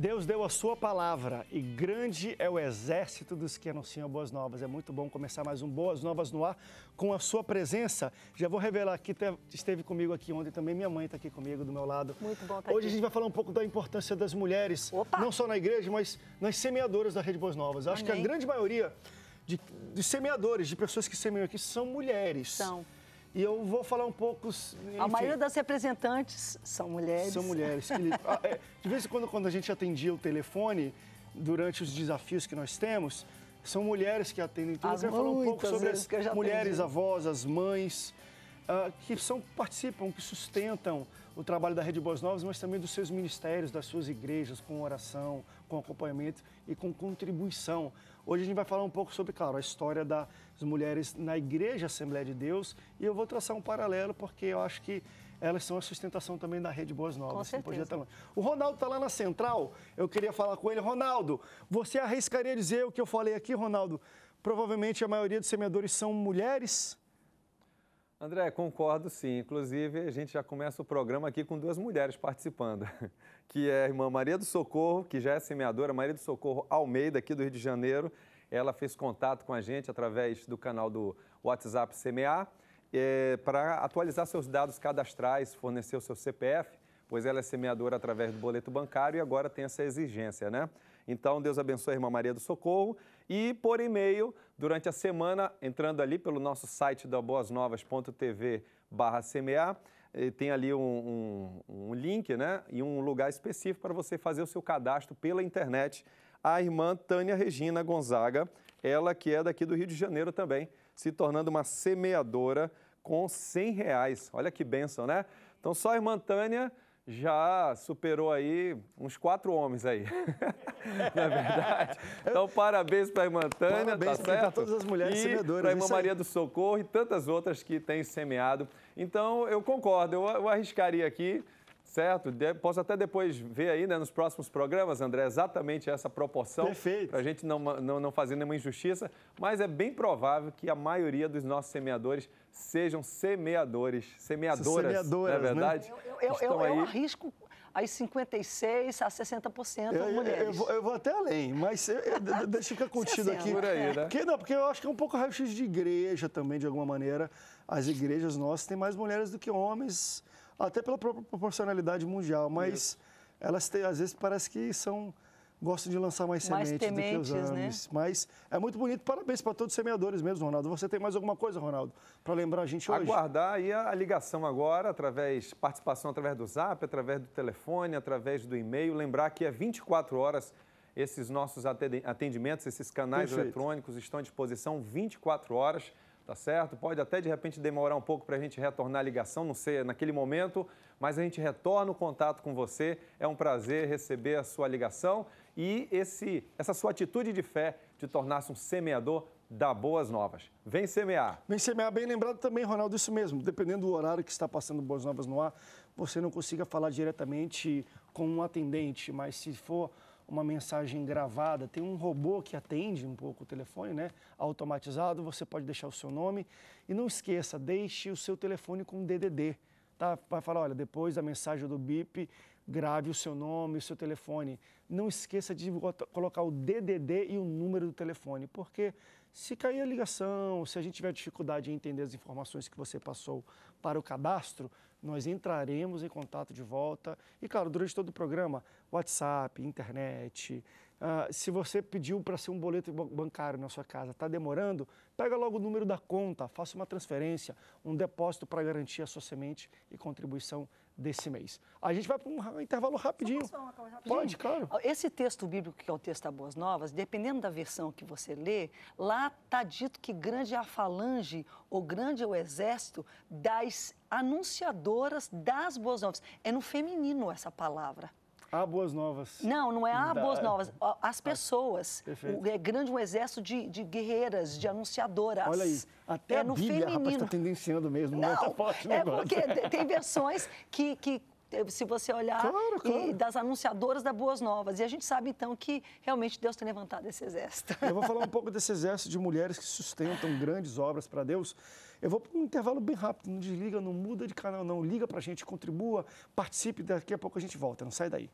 Deus deu a sua palavra e grande é o exército dos que anunciam boas novas. É muito bom começar mais um Boas Novas no Ar com a sua presença. Já vou revelar que esteve comigo aqui ontem também, minha mãe está aqui comigo do meu lado. Muito bom tá Hoje aqui. a gente vai falar um pouco da importância das mulheres, Opa. não só na igreja, mas nas semeadoras da Rede Boas Novas. Acho Amém. que a grande maioria de, de semeadores, de pessoas que semeiam aqui, são mulheres. São e eu vou falar um pouco. Enfim, a maioria das representantes são mulheres. São mulheres. Ah, é, de vez em quando, quando a gente atendia o telefone, durante os desafios que nós temos, são mulheres que atendem. Então, as eu quero falar um pouco sobre as mulheres, avós, as mães uh, que são, participam, que sustentam o trabalho da Rede Boas Novas, mas também dos seus ministérios, das suas igrejas, com oração, com acompanhamento e com contribuição. Hoje a gente vai falar um pouco sobre, claro, a história das mulheres na Igreja Assembleia de Deus e eu vou traçar um paralelo porque eu acho que elas são a sustentação também da Rede Boas Novas. Com assim, certeza. Não o Ronaldo está lá na central, eu queria falar com ele. Ronaldo, você arriscaria dizer o que eu falei aqui, Ronaldo? Provavelmente a maioria dos semeadores são mulheres? André, concordo sim. Inclusive, a gente já começa o programa aqui com duas mulheres participando, que é a irmã Maria do Socorro, que já é semeadora, Maria do Socorro Almeida, aqui do Rio de Janeiro. Ela fez contato com a gente através do canal do WhatsApp Semear é, para atualizar seus dados cadastrais, fornecer o seu CPF, pois ela é semeadora através do boleto bancário e agora tem essa exigência, né? Então, Deus abençoe a irmã Maria do Socorro. E por e-mail, durante a semana, entrando ali pelo nosso site da boasnovas.tv barra semear, eh, tem ali um, um, um link né, e um lugar específico para você fazer o seu cadastro pela internet. A irmã Tânia Regina Gonzaga, ela que é daqui do Rio de Janeiro também, se tornando uma semeadora com 100 reais. Olha que bênção, né? Então, só a irmã Tânia já superou aí uns quatro homens aí. Na é verdade. Então, parabéns para a irmã Tânia, tá parabéns tá certo? Para todas as mulheres e semeadoras. Para a irmã Maria do Socorro e tantas outras que têm semeado. Então, eu concordo, eu arriscaria aqui Certo, de, posso até depois ver aí né, nos próximos programas, André, exatamente essa proporção. Perfeito. Para a gente não, não, não fazer nenhuma injustiça, mas é bem provável que a maioria dos nossos semeadores sejam semeadores, semeadoras, semeadoras não é né? verdade? Né? Eu, eu, Estão eu, eu, aí... arrisco 56% a 60% eu, mulheres. Eu, eu, vou, eu, vou, até além, mas eu, eu, deixa eu ficar contido aqui. Por aí, é. né? Porque, não, porque eu acho que é um pouco raio-x de igreja também, de alguma maneira. As igrejas nossas têm mais mulheres do que homens até pela proporcionalidade mundial, mas Isso. elas às vezes parece que são gostam de lançar mais, mais sementes do que os anos. Né? Mas é muito bonito. Parabéns para todos os semeadores mesmo, Ronaldo. Você tem mais alguma coisa, Ronaldo, para lembrar a gente hoje? Aguardar aí a ligação agora, através participação através do Zap, através do telefone, através do e-mail. Lembrar que é 24 horas esses nossos atendimentos, esses canais Perfeito. eletrônicos estão à disposição 24 horas tá certo? Pode até de repente demorar um pouco para a gente retornar a ligação, não sei, naquele momento, mas a gente retorna o contato com você. É um prazer receber a sua ligação e esse, essa sua atitude de fé de tornar-se um semeador da Boas Novas. Vem semear. Vem semear, bem lembrado também, Ronaldo, isso mesmo. Dependendo do horário que está passando Boas Novas no ar, você não consiga falar diretamente com um atendente, mas se for uma mensagem gravada, tem um robô que atende um pouco o telefone, né? Automatizado, você pode deixar o seu nome e não esqueça, deixe o seu telefone com DDD, tá? Vai falar, olha, depois da mensagem do bip, grave o seu nome, o seu telefone. Não esqueça de colocar o DDD e o número do telefone, porque se cair a ligação, se a gente tiver dificuldade em entender as informações que você passou para o cadastro, nós entraremos em contato de volta. E, claro, durante todo o programa, WhatsApp, internet. Uh, se você pediu para ser um boleto bancário na sua casa, está demorando, pega logo o número da conta, faça uma transferência, um depósito para garantir a sua semente e contribuição desse mês. A gente vai para um intervalo rapidinho. Uma coisa rapidinho. Pode, claro. Esse texto bíblico, que é o texto da Boas Novas, dependendo da versão que você lê, lá está dito que grande é a falange, ou grande é o exército das anunciadoras das Boas Novas. É no feminino essa palavra. Há boas novas. Não, não é há da... boas novas. As ah, pessoas. é grande um exército de, de guerreiras, de anunciadoras. Olha aí, até é a no Bíblia, tá feminino. está tendenciando mesmo. Não, né? tá não forte é porque tem versões que, que se você olhar claro, claro. das anunciadoras da Boas Novas. E a gente sabe então que realmente Deus tem levantado esse exército. Eu vou falar um pouco desse exército de mulheres que sustentam grandes obras para Deus. Eu vou para um intervalo bem rápido, não desliga, não muda de canal, não. Liga para a gente, contribua, participe, daqui a pouco a gente volta, não sai daí.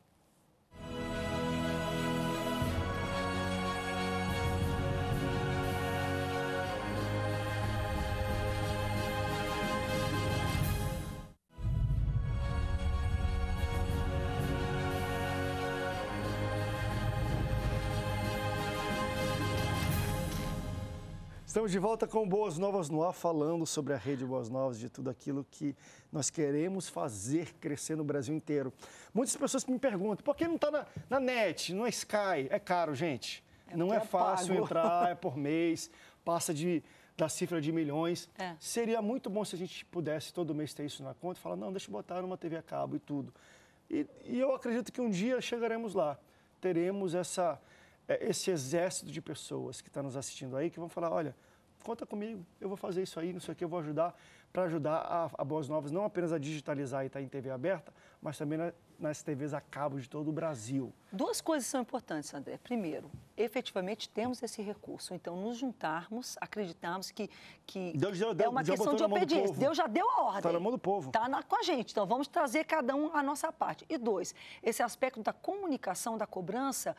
Estamos de volta com Boas Novas no Ar, falando sobre a rede Boas Novas, de tudo aquilo que nós queremos fazer crescer no Brasil inteiro. Muitas pessoas me perguntam, por que não está na, na net, não é Sky? É caro, gente. É não é fácil pago. entrar, é por mês, passa de da cifra de milhões. É. Seria muito bom se a gente pudesse todo mês ter isso na conta e falar, não, deixa eu botar numa TV a cabo e tudo. E, e eu acredito que um dia chegaremos lá. Teremos essa, é esse exército de pessoas que está nos assistindo aí, que vão falar, olha, conta comigo, eu vou fazer isso aí, não sei o que, eu vou ajudar, para ajudar a, a Boas Novas não apenas a digitalizar e estar tá em TV aberta, mas também na, nas TVs a cabo de todo o Brasil. Duas coisas são importantes, André. Primeiro, efetivamente temos esse recurso. Então, nos juntarmos, acreditarmos que, que Deus já, é deu, é uma já questão de obediência. Deus já deu a ordem. Está na mão do povo. Está com a gente. Então, vamos trazer cada um a nossa parte. E dois, esse aspecto da comunicação, da cobrança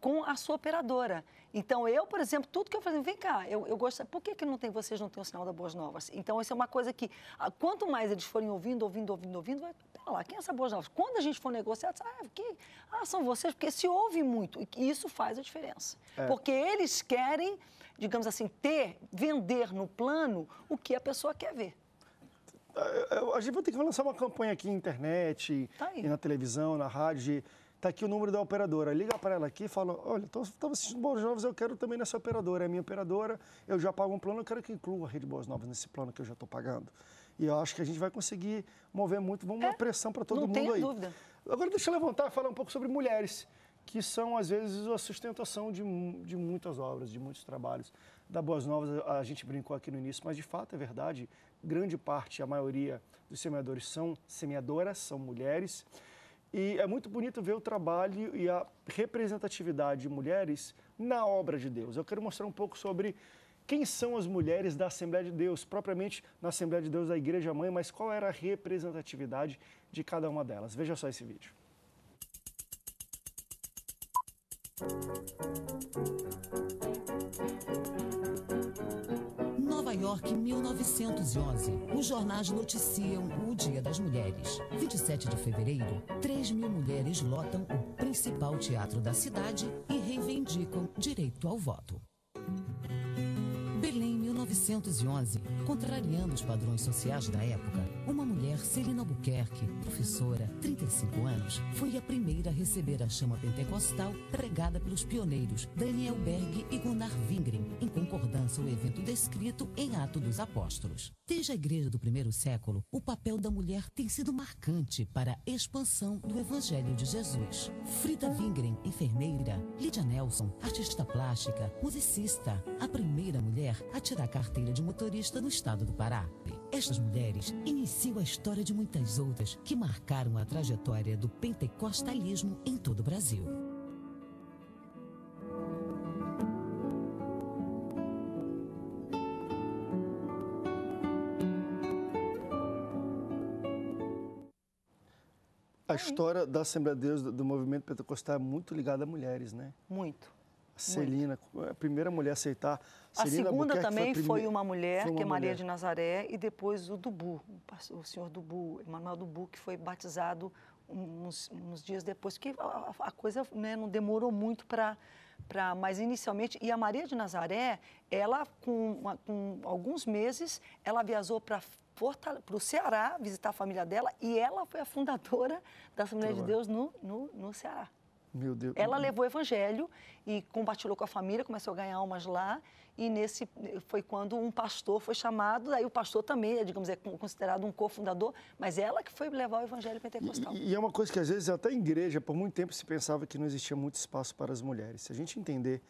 com a sua operadora. Então, eu, por exemplo, tudo que eu faço, vem cá, eu, eu gosto, por que, que não tem, vocês não têm o sinal da Boas Novas? Então, isso é uma coisa que, quanto mais eles forem ouvindo, ouvindo, ouvindo, ouvindo, vai, tá lá, quem é essa Boas Novas? Quando a gente vocês for negociados, ah, que, ah, são vocês, porque se ouve muito. E isso faz a diferença. É. Porque eles querem, digamos assim, ter, vender no plano o que a pessoa quer ver. É, é, a gente vai ter que lançar uma campanha aqui na internet, tá na televisão, na rádio. Tá aqui o número da operadora. Liga para ela aqui e fala: Olha, estava assistindo Boas Novas, eu quero também nessa operadora. É minha operadora, eu já pago um plano, eu quero que inclua a Rede Boas Novas nesse plano que eu já estou pagando. E eu acho que a gente vai conseguir mover muito, vamos é, pressão para todo não mundo aí. dúvida. Agora deixa eu levantar e falar um pouco sobre mulheres, que são às vezes a sustentação de, de muitas obras, de muitos trabalhos. Da Boas Novas a gente brincou aqui no início, mas de fato é verdade, grande parte, a maioria dos semeadores são semeadoras, são mulheres. E é muito bonito ver o trabalho e a representatividade de mulheres na obra de Deus. Eu quero mostrar um pouco sobre quem são as mulheres da Assembleia de Deus? Propriamente na Assembleia de Deus da Igreja Mãe, mas qual era a representatividade de cada uma delas? Veja só esse vídeo. Nova York, 1911. Os jornais noticiam o Dia das Mulheres. 27 de fevereiro, 3 mil mulheres lotam o principal teatro da cidade e reivindicam direito ao voto. 1911, contrariando os padrões sociais da época, uma mulher, Celina Buquerque, professora, 35 anos, foi a primeira a receber a chama pentecostal pregada pelos pioneiros Daniel Berg e Gunnar Wingren, em concordância ao evento descrito em Ato dos Apóstolos. Desde a igreja do primeiro século, o papel da mulher tem sido marcante para a expansão do Evangelho de Jesus. Frida Wingren, enfermeira, Lídia Nelson, artista plástica, musicista, a primeira mulher a tirar carteira de motorista no estado do Pará. Estas mulheres iniciam a história de muitas outras que marcaram a trajetória do pentecostalismo em todo o Brasil. A história da Assembleia de Deus, do movimento pentecostal, é muito ligada a mulheres, né? Muito. Celina, a primeira mulher a aceitar. A Celina segunda também foi, primeira... foi, uma mulher, foi uma que é Maria mulher. de Nazaré, e depois o Dubu, o senhor Dubu, Emanuel Dubu, que foi batizado uns, uns dias depois, porque a, a coisa né, não demorou muito para Pra, mas inicialmente, e a Maria de Nazaré, ela com, uma, com alguns meses, ela viajou para o Ceará visitar a família dela e ela foi a fundadora da Assembleia de Deus no, no, no Ceará. Meu Deus. Ela levou o evangelho e compartilhou com a família, começou a ganhar almas lá. E nesse foi quando um pastor foi chamado, aí o pastor também, é, digamos, é considerado um cofundador, mas ela que foi levar o evangelho pentecostal. E, e é uma coisa que às vezes até a igreja, por muito tempo se pensava que não existia muito espaço para as mulheres. Se a gente entender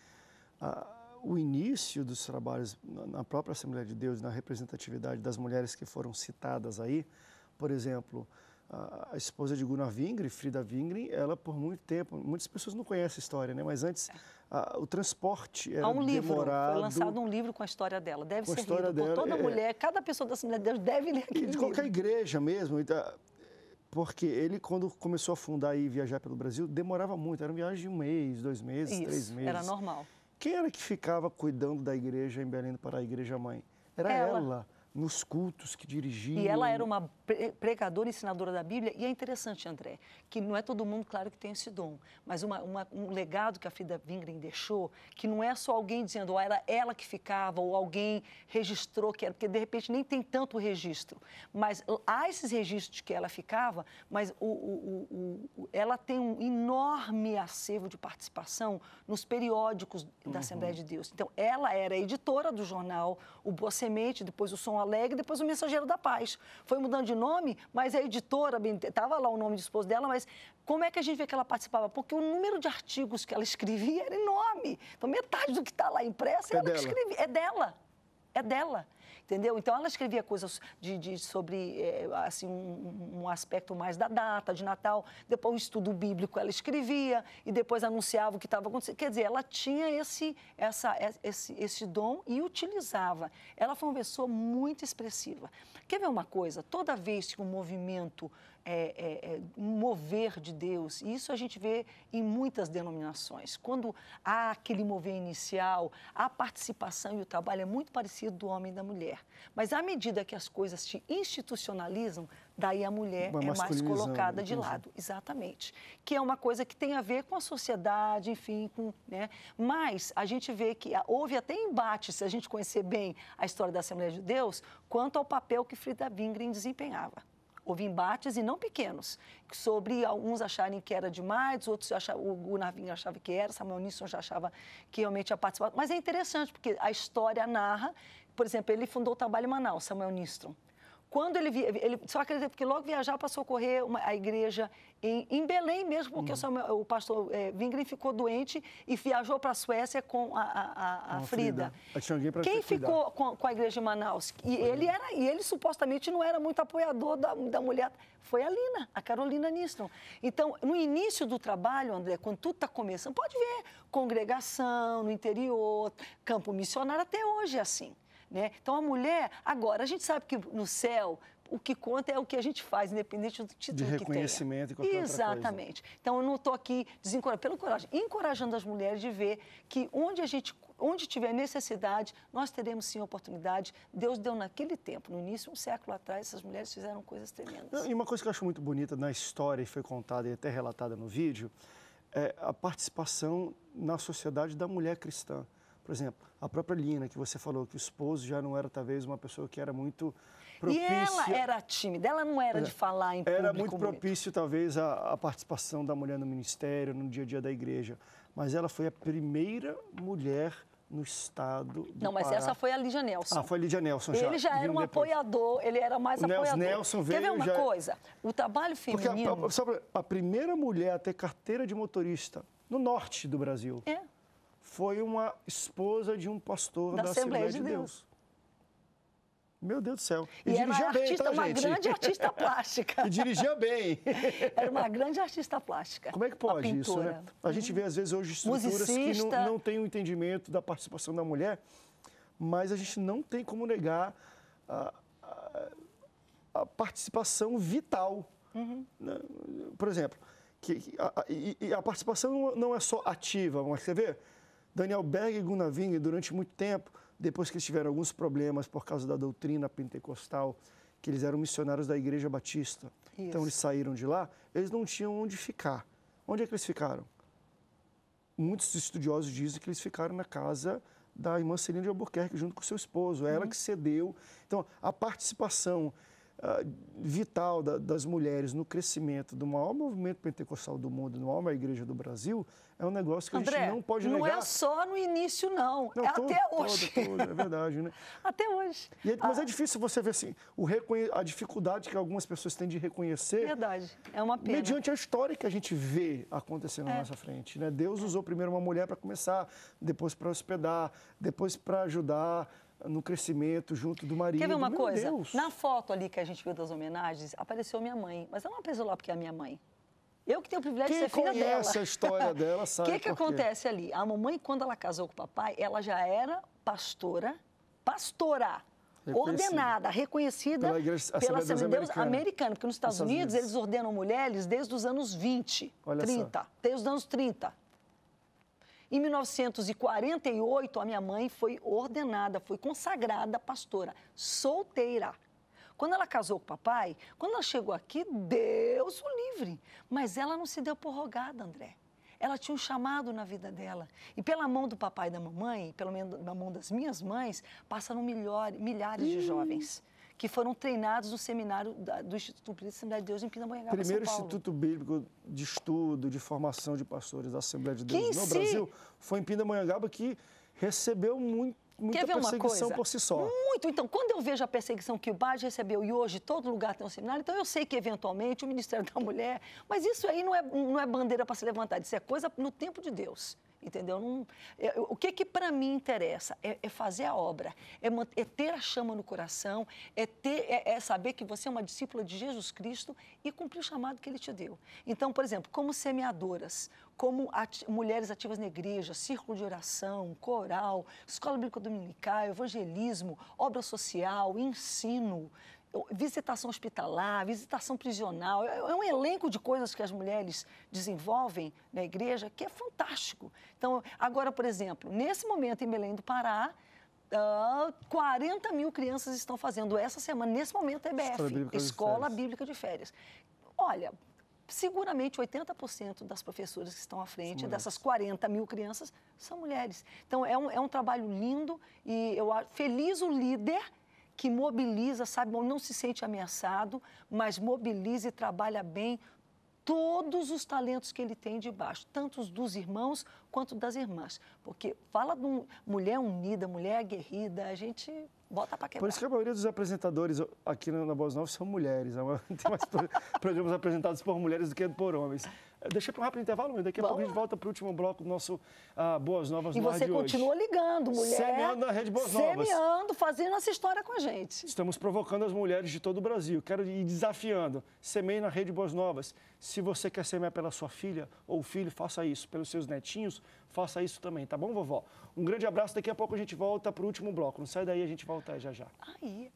ah, o início dos trabalhos na própria Assembleia de Deus, na representatividade das mulheres que foram citadas aí, por exemplo, a esposa de Gunnar Wingren, Frida Wingren, ela por muito tempo, muitas pessoas não conhecem a história, né? Mas antes a, o transporte era Há um livro, demorado. Foi lançado um livro com a história dela, deve ser lido dela, por toda é, mulher, cada pessoa da Assembleia de Deus deve ler aquele de qualquer livro. igreja mesmo, então, porque ele quando começou a fundar e viajar pelo Brasil demorava muito, era uma viagem de um mês, dois meses, Isso, três meses. Era normal. Quem era que ficava cuidando da igreja em Belém para a igreja mãe? Era ela. ela nos cultos que dirigia. E ela era uma pregadora e ensinadora da Bíblia. E é interessante, André, que não é todo mundo, claro, que tem esse dom, mas uma, uma, um legado que a Frida Wingren deixou, que não é só alguém dizendo, ou ah, era ela que ficava, ou alguém registrou que era, porque de repente nem tem tanto registro. Mas há esses registros que ela ficava, mas o, o, o, ela tem um enorme acervo de participação nos periódicos da uhum. Assembleia de Deus. Então, ela era editora do jornal, o Boa Semente, depois o Som Alegre, depois o Mensageiro da Paz. Foi mudando de nome, mas a editora, estava lá o nome do esposo dela, mas como é que a gente vê que ela participava? Porque o número de artigos que ela escrevia era enorme. Então, metade do que está lá impressa é ela é dela. que escrevia. É dela. É dela entendeu? Então ela escrevia coisas de, de sobre é, assim um, um, aspecto mais da data de Natal, depois o estudo bíblico ela escrevia e depois anunciava o que estava acontecendo. Quer dizer, ela tinha esse essa esse, esse dom e utilizava. Ela foi uma pessoa muito expressiva. Quer ver uma coisa? Toda vez que um movimento é, é, é mover de Deus. E isso a gente vê em muitas denominações. Quando há aquele mover inicial, a participação e o trabalho é muito parecido do homem e da mulher. Mas à medida que as coisas se institucionalizam, daí a mulher é mais colocada de lado. Exatamente. Que é uma coisa que tem a ver com a sociedade, enfim, com. Né? Mas a gente vê que houve até embate, se a gente conhecer bem a história da Assembleia de Deus, quanto ao papel que Frida Wingren desempenhava. Houve embates, e não pequenos, sobre alguns acharem que era demais, outros achavam, o Gunarvinho achava que era, Samuel Nisson já achava que realmente ia participar. Mas é interessante, porque a história narra, por exemplo, ele fundou o Trabalho em Manaus, Samuel Nistrom. Quando ele, ele só acredita porque logo viajar para socorrer uma, a igreja em, em, Belém mesmo, porque uhum. Samuel, o pastor é, ficou doente e viajou para a Suécia com a, a, a, a Frida. Frida. Quem ficou com, com, a igreja em Manaus? E ele, era, e ele supostamente não era muito apoiador da, da mulher. Foi a Lina, a Carolina Niston. Então, no início do trabalho, André, quando tudo está começando, pode ver, congregação no interior, campo missionário, até hoje é assim. Né? Então, a mulher, agora, a gente sabe que no céu o que conta é o que a gente faz, independente do título de reconhecimento que tenha. e qualquer Exatamente. Então, eu não estou aqui desencorajando, pelo coragem, encorajando as mulheres de ver que onde a gente, onde tiver necessidade, nós teremos sim oportunidade. Deus deu naquele tempo, no início, um século atrás, essas mulheres fizeram coisas tremendas. E uma coisa que eu acho muito bonita na história, e foi contada e até relatada no vídeo, é a participação na sociedade da mulher cristã. Por exemplo, a própria Lina, que você falou que o esposo já não era talvez uma pessoa que era muito propícia... E ela era tímida, ela não era de é. falar em público. Era muito propício, muito. talvez, a, a participação da mulher no ministério, no dia a dia da igreja. Mas ela foi a primeira mulher no estado do Não, mas Pará. essa foi a Lídia Nelson. Ah, foi a Lídia Nelson já. Ele já era um depois. apoiador, ele era mais o apoiador. Nelson veio Quer ver uma já... É- coisa? O trabalho feminino... Porque a, a, a, primeira mulher a ter carteira de motorista no norte do Brasil. É foi uma esposa de um pastor da, da Assembleia, Assembleia, de Deus. Deus. Meu Deus do céu. E, e era uma tá, artista, tá, uma gente? grande artista plástica. e dirigia bem. Era uma grande artista plástica. Como é que pode isso, né? A gente vê, uhum. às vezes, hoje estruturas Musicista. que não, não têm o um entendimento da participação da mulher, mas a gente não tem como negar a, a, a participação vital. Uhum. Né? Por exemplo, que, a, a participação não é só ativa, mas você vê Daniel Berg e Gunnar durante muito tempo, depois que eles tiveram alguns problemas por causa da doutrina pentecostal, que eles eram missionários da Igreja Batista, Isso. então eles saíram de lá, eles não tinham onde ficar. Onde é que eles ficaram? Muitos estudiosos dizem que eles ficaram na casa da irmã Celina de Albuquerque, junto com seu esposo. É ela uhum. que cedeu. Então, a participação ah, vital da, das mulheres no crescimento do maior movimento pentecostal do mundo, no maior igreja do Brasil, é um negócio que André, a gente não pode não é negar. Não é só no início, não. não é todo, até hoje. Todo, todo, é verdade, né? até hoje. E, mas ah. é difícil você ver assim, o a dificuldade que algumas pessoas têm de reconhecer. Verdade, é uma pena. Mediante a história que a gente vê acontecendo é. na nossa frente. Né? Deus usou primeiro uma mulher para começar, depois para hospedar, depois para ajudar no crescimento junto do marido. Quer ver uma Meu coisa? Deus. Na foto ali que a gente viu das homenagens, apareceu minha mãe, mas ela não apareceu lá porque é minha mãe. Eu que tenho o privilégio Quem de ser filha dela. Quem conhece a história dela sabe O que, que acontece ali? A mamãe, quando ela casou com o papai, ela já era pastora, pastora, Reconhecida. ordenada, reconhecida pela, igreja, pela Assembleia Deus americana. Porque nos Estados, Estados Unidos, Unidos, eles ordenam mulheres desde os anos 20, Olha 30, só. desde os anos 30. Em 1948, a minha mãe foi ordenada, foi consagrada pastora, solteira. Quando ela casou com o papai, quando ela chegou aqui, Deus o livre. Mas ela não se deu por rogada, André. Ela tinha um chamado na vida dela. E pela mão do papai e da mamãe, pelo menos na mão das minhas mães, passaram milhares, de jovens que foram treinados no seminário da, do Instituto Bíblico da Assembleia de Deus em Pindamonhangaba, Primeiro Instituto Bíblico de Estudo, de Formação de Pastores da Assembleia de Deus que no si... Brasil foi em Pindamonhangaba que recebeu muito muita Quer ver perseguição por si só. Muito. Então, quando eu vejo a perseguição que o BAD recebeu e hoje todo lugar tem um seminário, então eu sei que eventualmente o Ministério da Mulher. Mas isso aí não é, não é bandeira para se levantar, isso é coisa no tempo de Deus entendeu? Não, é, o que que para mim interessa é, é, fazer a obra, é, é, ter a chama no coração, é, ter, é, é, saber que você é uma discípula de Jesus Cristo e cumprir o chamado que Ele te deu. Então, por exemplo, como semeadoras, como ati mulheres ativas na igreja, círculo de oração, coral, escola bíblica dominical, evangelismo, obra social, ensino, visitação hospitalar, visitação prisional. É, é um elenco de coisas que as mulheres desenvolvem na igreja que é fantástico. Então, agora, por exemplo, nesse momento em Belém do Pará, Uh, ah, 40 mil crianças estão fazendo essa semana, nesse momento, é EBF, Bíblica Escola de Bíblica de Férias. Olha, seguramente 80% das professoras que estão à frente dessas 40 mil crianças são mulheres. Então, é um, é um trabalho lindo e eu feliz o líder que mobiliza, sabe, não se sente ameaçado, mas mobiliza e trabalha bem todos os talentos que ele tem debaixo, tanto tanto dos irmãos quanto das irmãs. Porque fala de um, mulher unida, mulher aguerrida, a gente bota para quebrar. Por isso que a maioria dos apresentadores aqui na Voz Nova são mulheres. É tem mais programas apresentados por mulheres do que por homens deixa para um rápido intervalo, mas daqui a Vamos pouco lá. a gente volta para o último bloco do nosso ah, Boas Novas e no ar é E você continua ligando, mulher. Semeando na Rede Boas semeando, Novas. Semeando, fazendo essa história com a gente. Estamos provocando as mulheres de todo o Brasil. Quero ir desafiando. Semeie na Rede Boas Novas. Se você quer semear pela sua filha ou filho, faça isso. Pelos seus netinhos, faça isso também, tá bom, vovó? Um grande abraço. Daqui a pouco a gente volta para o último bloco. Não sai daí, a gente volta já já. Aí.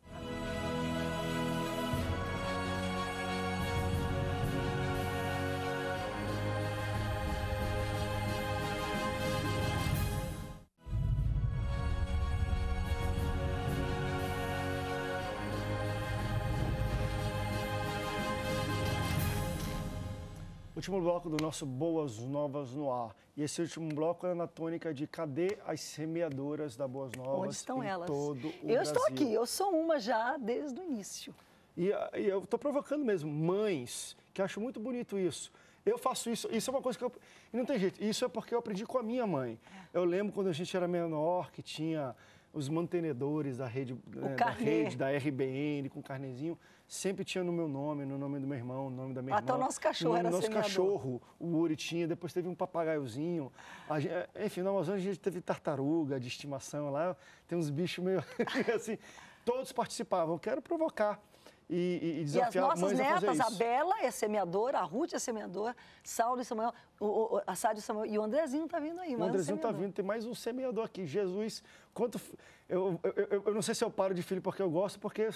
Último bloco do nosso Boas Novas no Ar. E esse último bloco é na tônica de cadê as semeadoras da Boas Novas Onde estão em elas? todo o Eu Brasil. estou aqui, eu sou uma já desde o início. E, e eu estou provocando mesmo mães, que acho muito bonito isso. Eu faço isso, isso é uma coisa que eu... Não tem jeito, isso é porque eu aprendi com a minha mãe. É. Eu lembro quando a gente era menor, que tinha os mantenedores da rede, né, da, rede da RBN, com carnezinho, sempre tinha no meu nome, no nome do meu irmão, da minha Até irmã. Até o nosso cachorro no, era nosso semeador. cachorro, o Uri tinha, depois teve um papagaiozinho. Gente, eh, enfim, na Amazônia a gente teve tartaruga de estimação lá, tem uns bichos meio assim. Todos participavam. Quero provocar e, e desafiar e as nossas netas, a, Bela é semeadora, a Ruth é semeadora, Saulo e Samuel, o, o, a Sádio Samuel e o Andrezinho tá vindo aí. O Andrezinho está tá vindo, tem mais um semeador aqui. Jesus, quanto... Eu, eu, eu, eu, não sei se eu paro de filho porque eu gosto, porque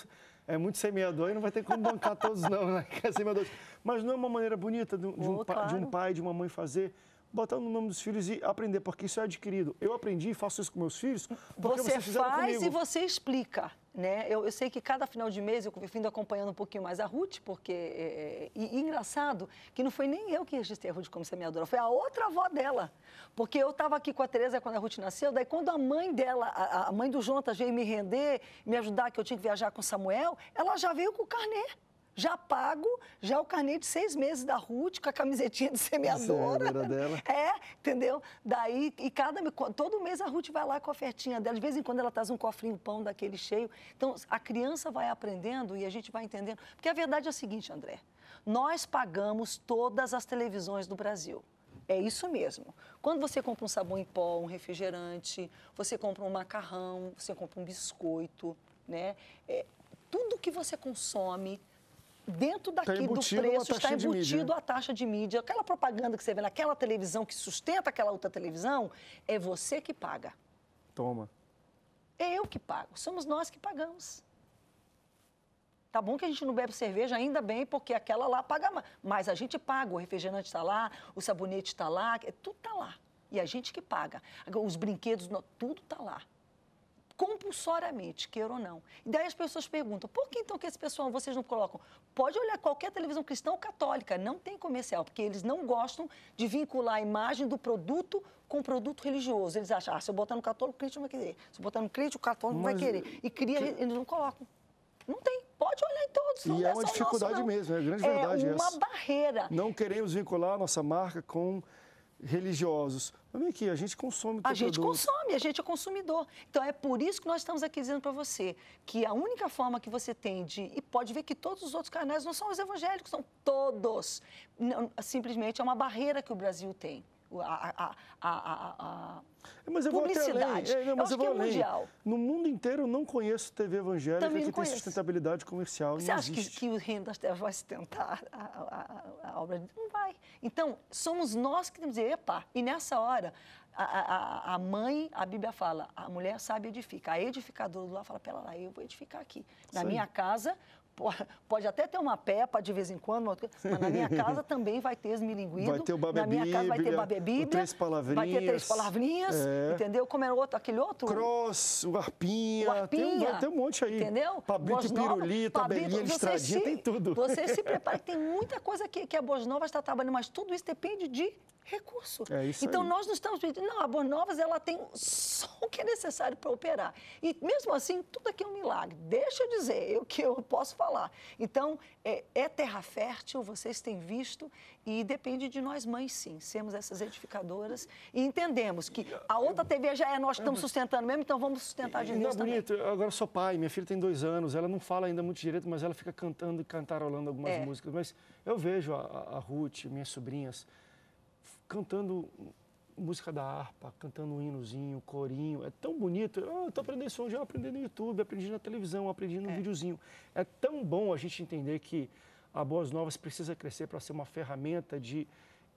é muito semeador e não vai ter como bancar todos não, né? Que é semeador. Mas não é uma maneira bonita de, de, um, oh, claro. de um pai, de uma mãe fazer botar no nome dos filhos e aprender, porque isso é adquirido. Eu aprendi e faço isso com meus filhos. Porque você vocês faz comigo. e você explica né? Eu, eu, sei que cada final de mês eu fico acompanhando um pouquinho mais a Ruth, porque. É, e, e, engraçado que não foi nem eu que registrei a Ruth como semeadora, foi a outra avó dela. Porque eu estava aqui com a Tereza quando a Ruth nasceu, daí quando a mãe dela, a, a mãe do Jonas veio me render, me ajudar, que eu tinha que viajar com o Samuel, ela já veio com o carnet já pago, já o carnê de seis meses da Ruth com a camisetinha de semeadora. É, dela. é, entendeu? Daí, e cada, todo mês a Ruth vai lá com a ofertinha dela. De vez em quando ela traz um cofrinho pão daquele cheio. Então, a criança vai aprendendo e a gente vai entendendo. Porque a verdade é a seguinte, André. Nós pagamos todas as televisões do Brasil. É isso mesmo. Quando você compra um sabão em pó, um refrigerante, você compra um macarrão, você compra um biscoito, né? É, tudo que você consome dentro tá daqui do preço está embutido né? a taxa de mídia. Aquela propaganda que você vê naquela televisão que sustenta aquela outra televisão, é você que paga. Toma. É eu que pago, somos nós que pagamos. Tá bom que a gente não bebe cerveja, ainda bem, porque aquela lá paga mais. Mas a gente paga, o refrigerante está lá, o sabonete está lá, é, tudo está lá. E a gente que paga. Os brinquedos, tudo está lá compulsoriamente, queira ou não. E daí as pessoas perguntam, por que então que esse pessoal vocês não colocam? Pode olhar qualquer televisão cristã ou católica, não tem comercial, porque eles não gostam de vincular a imagem do produto com o produto religioso. Eles acham, ah, se eu botar no católico, o crente não vai querer. Se eu botar no crente, o católico não vai querer. E cria, que... eles não colocam. Não tem. Pode olhar em todos. Não e é, é uma dificuldade nosso, mesmo, é grande é verdade. É uma essa. barreira. Não queremos vincular a nossa marca com religiosos. Mas aqui, a gente consome o A gente consome, a gente é consumidor. Então é por isso que nós estamos aqui dizendo para você que a única forma que você tem de e pode ver que todos os outros canais não são os evangélicos, são todos. Não, simplesmente é uma barreira que o Brasil tem a, a, a, é, mas eu publicidade. Vou até é, mas eu, eu vou é além. mundial. No mundo inteiro não conheço TV evangélica que tem sustentabilidade comercial. Você acha que, que o reino vai sustentar a, obra Não vai. Então, somos nós que temos que dizer, epa, e nessa hora. A, mãe, a Bíblia fala, a mulher sabe edificar. A edificadora do lar fala, pela lá, eu vou edificar aqui. Na Sim. minha casa, pode até ter uma pepa de vez em quando, mas na minha casa também vai ter esmilinguido. Vai ter o babé Na minha casa vai ter babé bíblia, três palavrinhas. Vai ter três palavrinhas, é. entendeu? Como era outro, aquele outro? Cross, o arpinha. O arpinha tem, vai ter um monte aí. Entendeu? Pablito pirulita, Pablito, estradinha, tem tudo. Você se prepara que tem muita coisa que, que a Boas Novas está trabalhando, mas tudo isso depende de recurso. É então aí. nós não estamos pedindo, não, a Bonovas ela tem só o que é necessário para operar. E mesmo assim, tudo aqui é um milagre. Deixa eu dizer é o que eu posso falar. Então, é, é, terra fértil, vocês têm visto, e depende de nós mães, sim, sermos essas edificadoras e entendemos que a outra TV já é nós que é, estamos sustentando mesmo, então vamos sustentar de novo. Não, é bonito, Eu agora sou pai, minha filha tem dois anos, ela não fala ainda muito direito, mas ela fica cantando e cantarolando algumas é. músicas. Mas eu vejo a, a Ruth, minhas sobrinhas, cantando música da harpa, cantando um hinozinho, corinho. É tão bonito. Eu estou aprendendo isso onde aprendi no YouTube, aprendi na televisão, aprendi no é. videozinho. É tão bom a gente entender que a Boas Novas precisa crescer para ser uma ferramenta de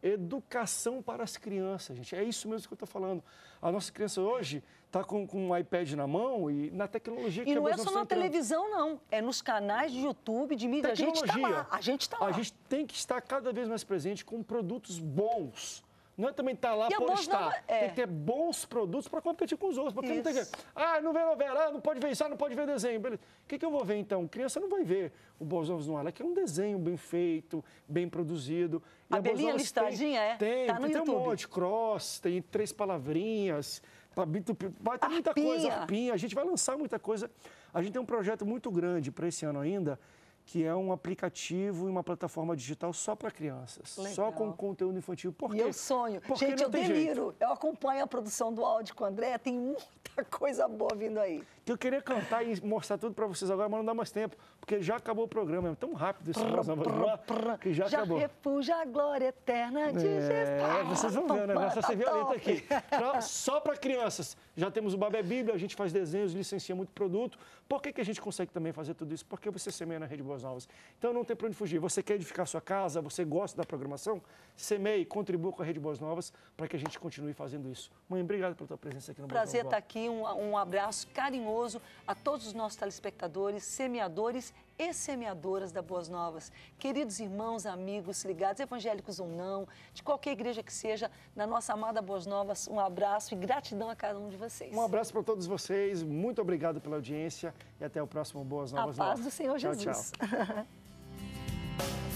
educação para as crianças, gente. É isso mesmo que eu estou falando. A nossa criança hoje está com, com um iPad na mão e na tecnologia que E não é só tá na televisão, não. É nos canais de YouTube, de mídia. Tá tecnologia. A gente está lá. A gente está lá. A gente tem que estar cada vez mais presente com produtos bons não é também estar tá lá e por estar. É-, é. Tem que ter bons produtos para competir com os outros. Porque Isso. não tem que. Ah, não vê novela, ah, não pode ver isso, ah, não pode ver desenho. Beleza. O que, que eu vou ver então? Criança não vai ver o Bons Novos no Ar. É que é um desenho bem feito, bem produzido. E a, a Belinha listadinha tem, é? Tem, tá no tem YouTube. um monte. Cross, tem três palavrinhas. Tá vai ter muita coisa, arpinha. A gente vai lançar muita coisa. A gente tem um projeto muito grande para esse ano ainda, que é um aplicativo e uma plataforma digital só para crianças, Legal. só com conteúdo infantil. Por quê? E eu sonho. Porque Gente, eu deliro. Jeito. Eu acompanho a produção do áudio com o André, tem muita coisa boa vindo aí. Que eu queria cantar e mostrar tudo para vocês agora, mas não dá mais tempo, porque já acabou o programa. É tão rápido esse programa que já, já acabou. Já refugia a glória eterna de é, Jesus. vocês vão ver, né? Nessa essa violenta tá aqui. Pra, só para crianças. Já temos o Babé Bíblia, a gente faz desenhos, licencia muito produto. Por que, que a gente consegue também fazer tudo isso? Porque você semeia na Rede Boas Novas. Então não tem para onde fugir. Você quer edificar sua casa, você gosta da programação? Semeie, contribua com a Rede Boas Novas para que a gente continue fazendo isso. Mãe, obrigado pela tua presença aqui no Prazer estar tá aqui, um, um abraço carinhoso a todos os nossos telespectadores, semeadores e semeadoras da Boas Novas. Queridos irmãos, amigos, ligados, evangélicos ou não, de qualquer igreja que seja, na nossa amada Boas Novas, um abraço e gratidão a cada um de vocês. Um abraço para todos vocês, muito obrigado pela audiência e até o próximo Boas Novas. A paz Novas. do Senhor Jesus. Tchau, tchau.